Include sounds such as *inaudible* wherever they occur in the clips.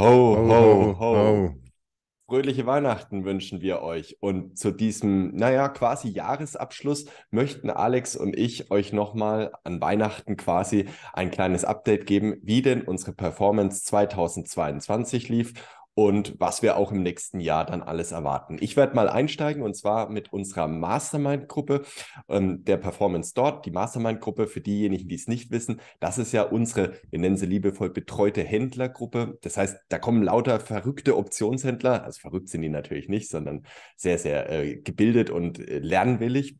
Ho, ho, ho. Fröhliche Weihnachten wünschen wir euch. Und zu diesem, naja, quasi Jahresabschluss möchten Alex und ich euch nochmal an Weihnachten quasi ein kleines Update geben, wie denn unsere Performance 2022 lief und was wir auch im nächsten Jahr dann alles erwarten. Ich werde mal einsteigen und zwar mit unserer Mastermind-Gruppe, ähm, der Performance dort. Die Mastermind-Gruppe, für diejenigen, die es nicht wissen, das ist ja unsere, wir nennen sie liebevoll betreute Händlergruppe. Das heißt, da kommen lauter verrückte Optionshändler, also verrückt sind die natürlich nicht, sondern sehr, sehr äh, gebildet und äh, lernwillig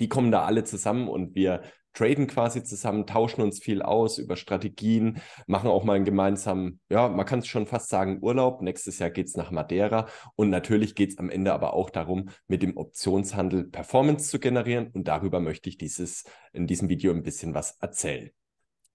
die kommen da alle zusammen und wir traden quasi zusammen, tauschen uns viel aus über Strategien, machen auch mal einen gemeinsamen, ja, man kann es schon fast sagen, Urlaub. Nächstes Jahr geht es nach Madeira. Und natürlich geht es am Ende aber auch darum, mit dem Optionshandel Performance zu generieren. Und darüber möchte ich dieses, in diesem Video ein bisschen was erzählen.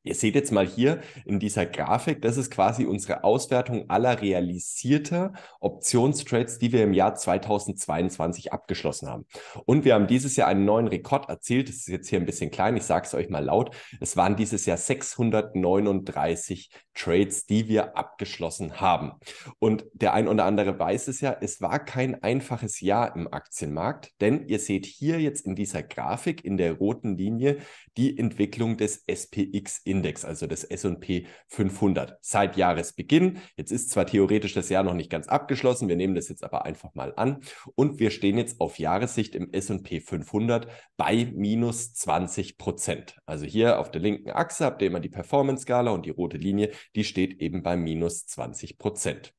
Ihr seht jetzt mal hier in dieser Grafik, das ist quasi unsere Auswertung aller realisierter Optionstrades, die wir im Jahr 2022 abgeschlossen haben. Und wir haben dieses Jahr einen neuen Rekord erzielt. Das ist jetzt hier ein bisschen klein, ich sage es euch mal laut. Es waren dieses Jahr 639 Trades, die wir abgeschlossen haben. Und der ein oder andere weiß es ja, es war kein einfaches Jahr im Aktienmarkt, denn ihr seht hier jetzt in dieser Grafik in der roten Linie die Entwicklung des SPX Index, also das S&P 500 seit Jahresbeginn. Jetzt ist zwar theoretisch das Jahr noch nicht ganz abgeschlossen, wir nehmen das jetzt aber einfach mal an und wir stehen jetzt auf Jahressicht im S&P 500 bei minus 20 Prozent. Also hier auf der linken Achse habt ihr immer die Performance-Skala und die rote Linie, die steht eben bei minus 20 Prozent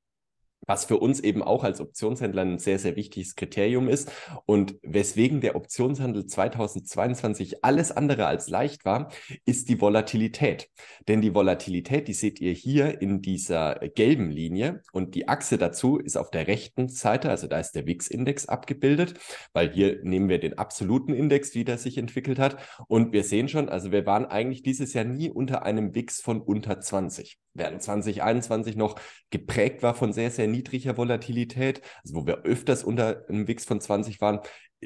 was für uns eben auch als Optionshändler ein sehr, sehr wichtiges Kriterium ist und weswegen der Optionshandel 2022 alles andere als leicht war, ist die Volatilität. Denn die Volatilität, die seht ihr hier in dieser gelben Linie und die Achse dazu ist auf der rechten Seite, also da ist der WIX-Index abgebildet, weil hier nehmen wir den absoluten Index, wie der sich entwickelt hat und wir sehen schon, also wir waren eigentlich dieses Jahr nie unter einem WIX von unter 20, während 2021 noch geprägt war von sehr, sehr niedriger Volatilität, also wo wir öfters unter einem WIX von 20 waren,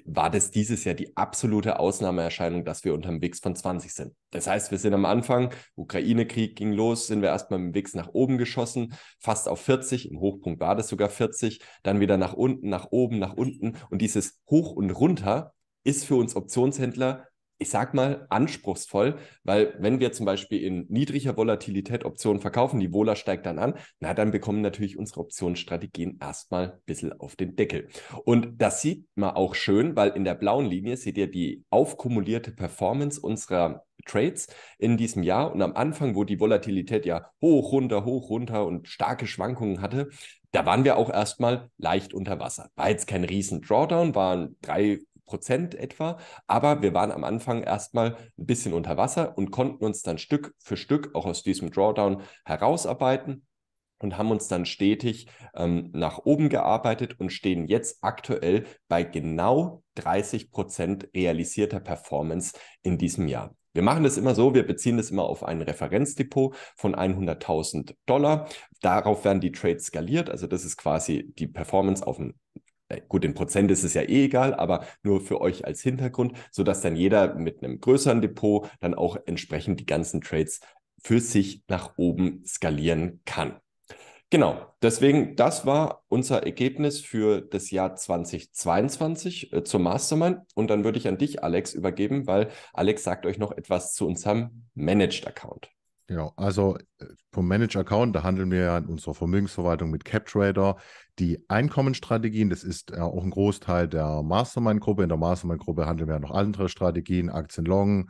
war das dieses Jahr die absolute Ausnahmeerscheinung, dass wir unter einem WIX von 20 sind. Das heißt, wir sind am Anfang, Ukraine-Krieg ging los, sind wir erstmal im WIX nach oben geschossen, fast auf 40, im Hochpunkt war das sogar 40, dann wieder nach unten, nach oben, nach unten. Und dieses Hoch und runter ist für uns Optionshändler ich sag mal, anspruchsvoll, weil wenn wir zum Beispiel in niedriger Volatilität Optionen verkaufen, die Wohler steigt dann an, na, dann bekommen natürlich unsere Optionsstrategien erstmal ein bisschen auf den Deckel. Und das sieht man auch schön, weil in der blauen Linie seht ihr die aufkumulierte Performance unserer Trades in diesem Jahr. Und am Anfang, wo die Volatilität ja hoch, runter, hoch, runter und starke Schwankungen hatte, da waren wir auch erstmal leicht unter Wasser. War jetzt kein riesen Drawdown, waren drei Prozent etwa. Aber wir waren am Anfang erstmal ein bisschen unter Wasser und konnten uns dann Stück für Stück auch aus diesem Drawdown herausarbeiten und haben uns dann stetig ähm, nach oben gearbeitet und stehen jetzt aktuell bei genau 30 Prozent realisierter Performance in diesem Jahr. Wir machen das immer so, wir beziehen das immer auf ein Referenzdepot von 100.000 Dollar. Darauf werden die Trades skaliert, also das ist quasi die Performance auf dem äh, gut, in Prozent ist es ja eh egal, aber nur für euch als Hintergrund, sodass dann jeder mit einem größeren Depot dann auch entsprechend die ganzen Trades für sich nach oben skalieren kann. Genau, deswegen, das war unser Ergebnis für das Jahr 2022 äh, zur Mastermind. Und dann würde ich an dich, Alex, übergeben, weil Alex sagt euch noch etwas zu unserem Managed Account. Ja, also äh, vom Manage Account, da handeln wir ja in unserer Vermögensverwaltung mit CapTrader die Einkommensstrategien, Das ist ja äh, auch ein Großteil der Mastermind-Gruppe. In der Mastermind-Gruppe handeln wir ja noch andere Strategien, Aktien Long,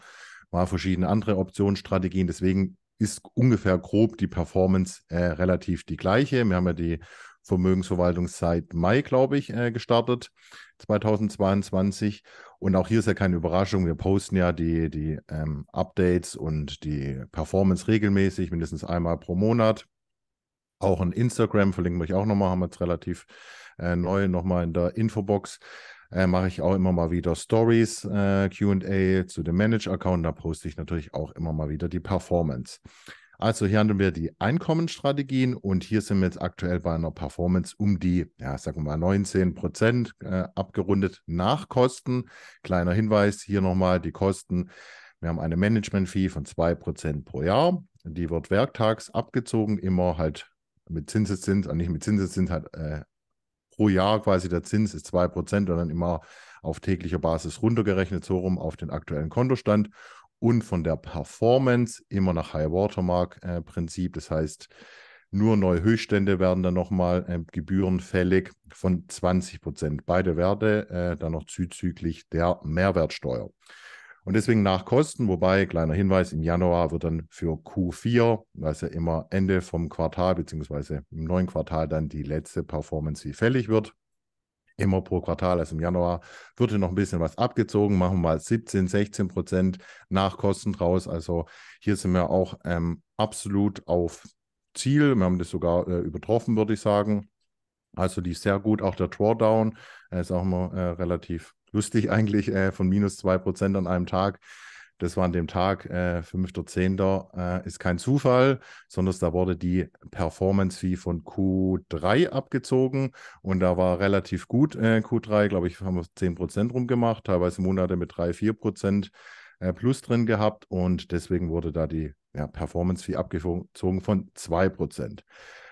mal verschiedene andere Optionsstrategien. Deswegen ist ungefähr grob die Performance äh, relativ die gleiche. Wir haben ja die Vermögensverwaltungszeit Mai, glaube ich, äh, gestartet, 2022. Und auch hier ist ja keine Überraschung. Wir posten ja die, die ähm, Updates und die Performance regelmäßig, mindestens einmal pro Monat. Auch ein Instagram verlinken wir euch auch nochmal, haben wir jetzt relativ äh, neu nochmal in der Infobox. Äh, mache ich auch immer mal wieder Stories, äh, QA zu dem Manage-Account. Da poste ich natürlich auch immer mal wieder die Performance. Also hier haben wir die Einkommensstrategien und hier sind wir jetzt aktuell bei einer Performance um die, ja, sagen wir mal 19 Prozent äh, abgerundet nach Kosten. Kleiner Hinweis hier nochmal die Kosten. Wir haben eine Management-Fee von 2% Prozent pro Jahr. Die wird werktags abgezogen, immer halt mit Zinseszins, äh, nicht mit Zinseszins, halt äh, pro Jahr quasi der Zins ist 2% Prozent und dann immer auf täglicher Basis runtergerechnet, so rum auf den aktuellen Kontostand und von der Performance immer nach High Watermark äh, Prinzip. Das heißt, nur neue Höchststände werden dann nochmal äh, Gebühren von 20 Prozent. Beide Werte äh, dann noch zuzüglich der Mehrwertsteuer. Und deswegen nach Kosten, wobei, kleiner Hinweis, im Januar wird dann für Q4, was ja immer Ende vom Quartal, beziehungsweise im neuen Quartal dann die letzte Performance fällig wird immer pro Quartal, also im Januar, wird hier noch ein bisschen was abgezogen, machen mal 17, 16 Prozent Nachkosten draus. Also hier sind wir auch ähm, absolut auf Ziel. Wir haben das sogar äh, übertroffen, würde ich sagen. Also die ist sehr gut. Auch der Drawdown äh, ist auch immer äh, relativ lustig *laughs* eigentlich, äh, von minus 2 Prozent an einem Tag das war an dem Tag äh, 5.10. Äh, ist kein Zufall, sondern da wurde die Performance Fee von Q3 abgezogen und da war relativ gut äh, Q3, glaube ich, haben wir 10% rumgemacht, teilweise Monate mit 3, 4% äh, Plus drin gehabt und deswegen wurde da die ja, Performance Fee abgezogen von 2%.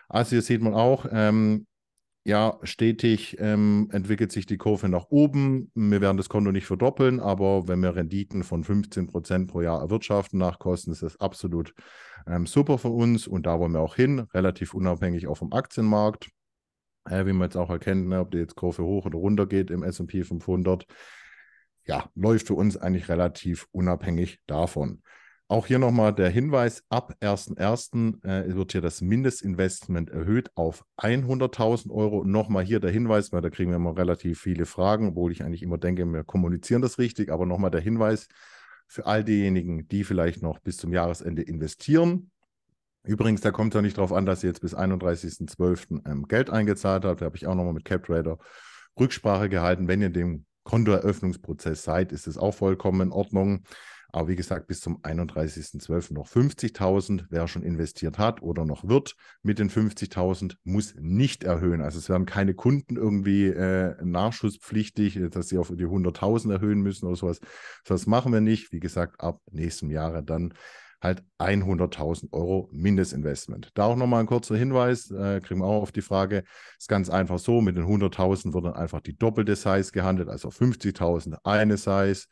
Also hier sieht man auch, ähm, ja, stetig ähm, entwickelt sich die Kurve nach oben. Wir werden das Konto nicht verdoppeln, aber wenn wir Renditen von 15 Prozent pro Jahr erwirtschaften nach Kosten, ist das absolut ähm, super für uns und da wollen wir auch hin, relativ unabhängig auch vom Aktienmarkt. Äh, wie man jetzt auch erkennt, ne, ob die jetzt Kurve hoch oder runter geht im SP 500, ja, läuft für uns eigentlich relativ unabhängig davon. Auch hier nochmal der Hinweis, ab 1.1. Äh, wird hier das Mindestinvestment erhöht auf 100.000 Euro. Nochmal hier der Hinweis, weil da kriegen wir immer relativ viele Fragen, obwohl ich eigentlich immer denke, wir kommunizieren das richtig. Aber nochmal der Hinweis für all diejenigen, die vielleicht noch bis zum Jahresende investieren. Übrigens, da kommt es ja nicht darauf an, dass ihr jetzt bis 31.12. Ähm, Geld eingezahlt habt. Da habe ich auch nochmal mit CapTrader Rücksprache gehalten. Wenn ihr dem Kontoeröffnungsprozess seid, ist es auch vollkommen in Ordnung. Aber wie gesagt, bis zum 31.12. noch 50.000. Wer schon investiert hat oder noch wird mit den 50.000, muss nicht erhöhen. Also es werden keine Kunden irgendwie äh, nachschusspflichtig, äh, dass sie auf die 100.000 erhöhen müssen oder sowas. Das machen wir nicht. Wie gesagt, ab nächsten Jahre dann halt 100.000 Euro Mindestinvestment. Da auch nochmal ein kurzer Hinweis, äh, kriegen wir auch auf die Frage, ist ganz einfach so, mit den 100.000 wird dann einfach die doppelte Size gehandelt, also 50.000 eine Size,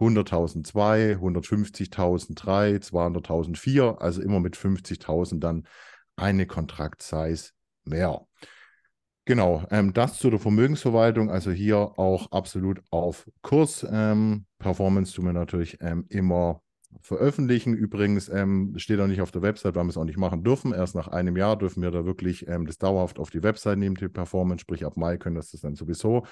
100.002, 2, 150.000 also immer mit 50.000 dann eine Kontraktsize mehr. Genau, ähm, das zu der Vermögensverwaltung, also hier auch absolut auf Kurs. Ähm, Performance tun wir natürlich ähm, immer veröffentlichen. Übrigens ähm, steht auch nicht auf der Website, weil wir es auch nicht machen dürfen. Erst nach einem Jahr dürfen wir da wirklich ähm, das dauerhaft auf die Website nehmen, die Performance, sprich ab Mai können das, das dann sowieso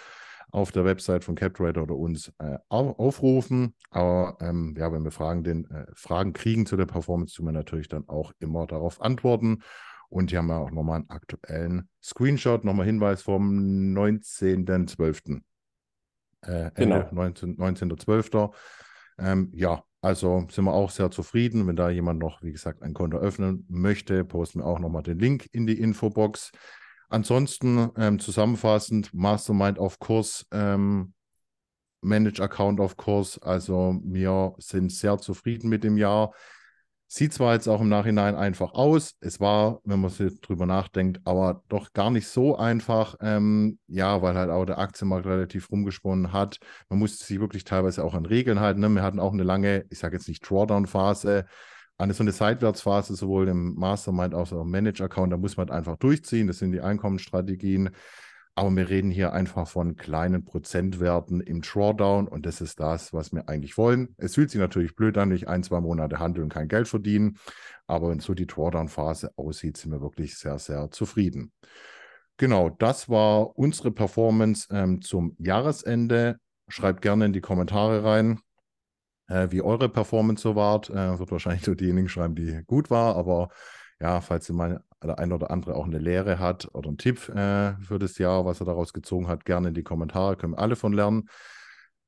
auf der Website von CapTrader oder uns äh, aufrufen. Aber ähm, ja, wenn wir Fragen, den, äh, Fragen kriegen zu der Performance, tun wir natürlich dann auch immer darauf antworten. Und hier haben wir auch nochmal einen aktuellen Screenshot, nochmal Hinweis vom 19.12. Äh, genau. 19.12. 19 ähm, ja, also sind wir auch sehr zufrieden. Wenn da jemand noch, wie gesagt, ein Konto öffnen möchte, posten wir auch nochmal den Link in die Infobox. Ansonsten ähm, zusammenfassend, Mastermind auf Kurs, ähm, Manage Account auf Kurs. Also wir sind sehr zufrieden mit dem Jahr. Sieht zwar jetzt auch im Nachhinein einfach aus, es war, wenn man sich drüber nachdenkt, aber doch gar nicht so einfach. Ähm, ja, weil halt auch der Aktienmarkt relativ rumgesponnen hat. Man musste sich wirklich teilweise auch an Regeln halten. Ne? Wir hatten auch eine lange, ich sage jetzt nicht Drawdown-Phase, eine so eine Seitwärtsphase sowohl im Mastermind als auch im Manage-Account, da muss man halt einfach durchziehen. Das sind die Einkommensstrategien. Aber wir reden hier einfach von kleinen Prozentwerten im Drawdown und das ist das, was wir eigentlich wollen. Es fühlt sich natürlich blöd an, nicht ein, zwei Monate handeln und kein Geld verdienen. Aber wenn so die Drawdown-Phase aussieht, sind wir wirklich sehr, sehr zufrieden. Genau, das war unsere Performance ähm, zum Jahresende. Schreibt gerne in die Kommentare rein, äh, wie eure Performance so war. Äh, wird wahrscheinlich nur diejenigen schreiben, die gut war, aber ja, falls ihr mal der ein oder andere auch eine Lehre hat oder einen Tipp äh, für das Jahr, was er daraus gezogen hat, gerne in die Kommentare, können wir alle von lernen.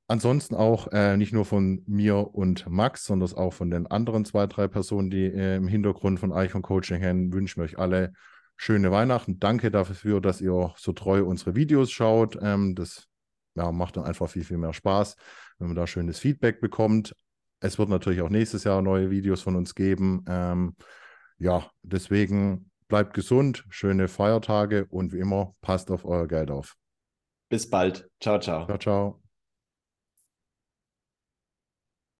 Ansonsten auch äh, nicht nur von mir und Max, sondern auch von den anderen zwei, drei Personen, die äh, im Hintergrund von Eichhorn Coaching hängen, wünschen wir euch alle schöne Weihnachten. Danke dafür, dass ihr so treu unsere Videos schaut. Ähm, das ja, macht dann einfach viel, viel mehr Spaß, wenn man da schönes Feedback bekommt. Es wird natürlich auch nächstes Jahr neue Videos von uns geben. Ähm, ja, deswegen bleibt gesund, schöne Feiertage und wie immer, passt auf euer Geld auf. Bis bald. Ciao, ciao. Ciao, ciao.